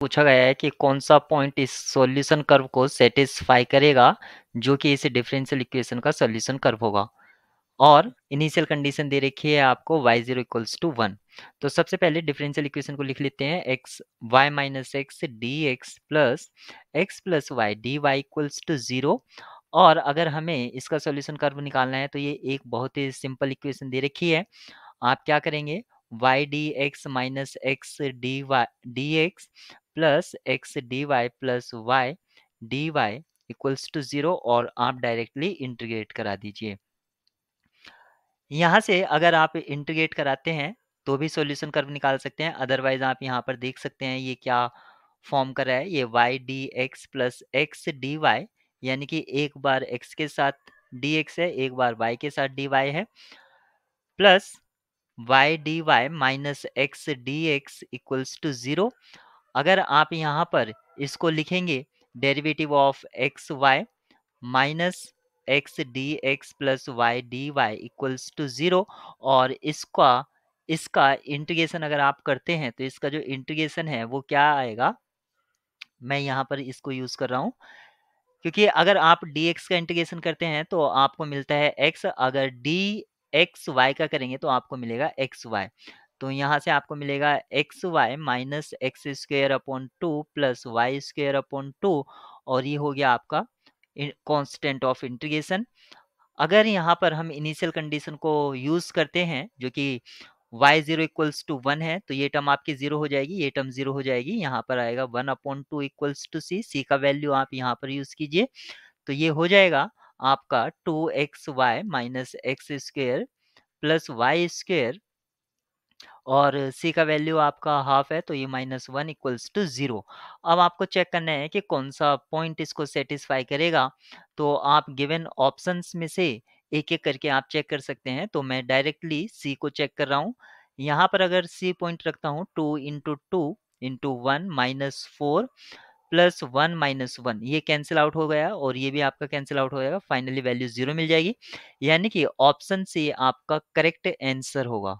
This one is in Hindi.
पूछा गया है कि कौन सा पॉइंट इस सॉल्यूशन कर्व को सेटिस्फाई करेगा जो कि इस डिफरेंशियल इक्वेशन का सॉल्यूशन कर्व होगा और इनिशियल कंडीशन दे रखी है आपको y zero equals to one तो सबसे पहले डिफरेंशियल इक्वेशन को लिख लेते हैं x y minus x d x plus x plus y d y equals to zero और अगर हमें इसका सॉल्यूशन कर्व निकालना है तो ये एक बहुत ही सिंपल इक्वेशन दे रखी है आप क्या करेंगे y d x minus x d y d x plus x d y plus y d y equals to zero और आप डायरेक्टली इंटीग्रेट करा दीजिए यहाँ से अगर आप इंटीग्रेट कराते हैं तो भी सॉल्यूशन कर्व निकाल सकते हैं अदरवाइज आप यहाँ पर देख सकते हैं ये क्या फॉर्म कर रहा है ये y d x plus x d y यानी कि एक बार एक्स के साथ डी एक्स है एक बार वाई के साथ डी वाई है plus y d y minus x d x equals to zero अगर आप यहाँ पर इसको लिखेंगे derivative of x y minus x d x plus y d y equals to zero और इसका इसका इंटीग्रेशन अगर आप करते हैं तो इसका जो इंटीग्रेशन है वो क्या आएगा मैं यहाँ पर इसको यूज़ कर रहा हूँ क्योंकि अगर आप डी का इंटीग्रेशन करते हैं तो आपको मिलता है एक्स अगर डी एक्स वाई का करेंगे तो आपको मिलेगा एक्स वाई तो यहाँ से आपको मिलेगा x y minus x square upon two plus y square upon two और ये हो गया आपका कॉन्स्टेंट ऑफ इंटीग्रेशन अगर यहाँ पर हम इनिशियल कंडीशन को यूज़ करते हैं जो कि y zero equals to one है तो ये टर्म आपकी जीरो हो जाएगी ये टर्म जीरो हो जाएगी यहाँ पर आएगा one upon two equals to c c का वैल्यू आप यहाँ पर यूज़ कीजिए तो ये हो जाएगा आपका two x y minus x square plus y square और सी का वैल्यू आपका हाफ है तो ये minus one equals to zero अब आपको चेक करना है कि कौन सा पॉइंट इसको सेटिस्फाई करेगा तो आप गिवन ऑप्शंस में से एक एक करके आप चेक कर सकते हैं तो मैं डायरेक्टली सी को चेक कर रहा हूँ यहाँ पर अगर सी पॉइंट रखता हूँ two into two into one minus four plus one minus one ये कैंसिल आउट हो गया और ये भी आपका कैंसिल आउट हो जाएगा फाइनली वैल्यू जीरो मिल जाएगी यानी कि ऑप्शन सी आपका करेक्ट आंसर होगा